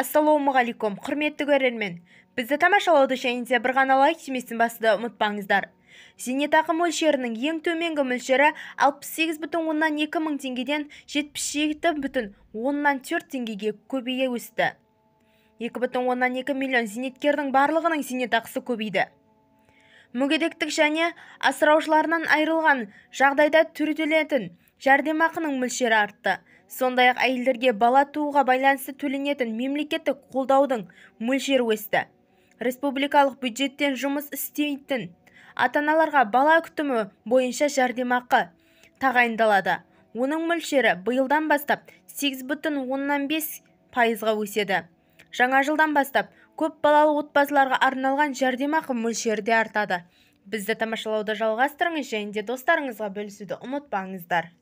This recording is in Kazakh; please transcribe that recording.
ассалаумағалейкум құрметті көрермен бізді тамашалауды және бір ғана лайк басты басуды ұмытпаңыздар зейнетақы мөлшерінің ең төменгі мөлшері екі мың теңгеден 77,4 теңгеге көбейе өсті 2,2 миллион зейнеткердің барлығының зейнетақысы көбейді мүгедектік және асыраушыларынан айрылған жағдайда төленетін жәрдемақының мөлшері артты сондай-ақ әйелдерге бала тууға байланысты төленетін мемлекеттік қолдаудың мөлшері өсті республикалық бюджеттен жұмыс істейтін ата-аналарға бала күтімі бойынша жәрдемақы тағайындалады оның мөлшері биылдан бастап сегіз бүтін оннан бес пайызға өседі жаңа жылдан бастап көп балалы отбасыларға арналған жәрдемақы мөлшері де артады бізді тамашалауды жалғастырыңыз және де достарыңызға бөлісуді ұмытпаңыздар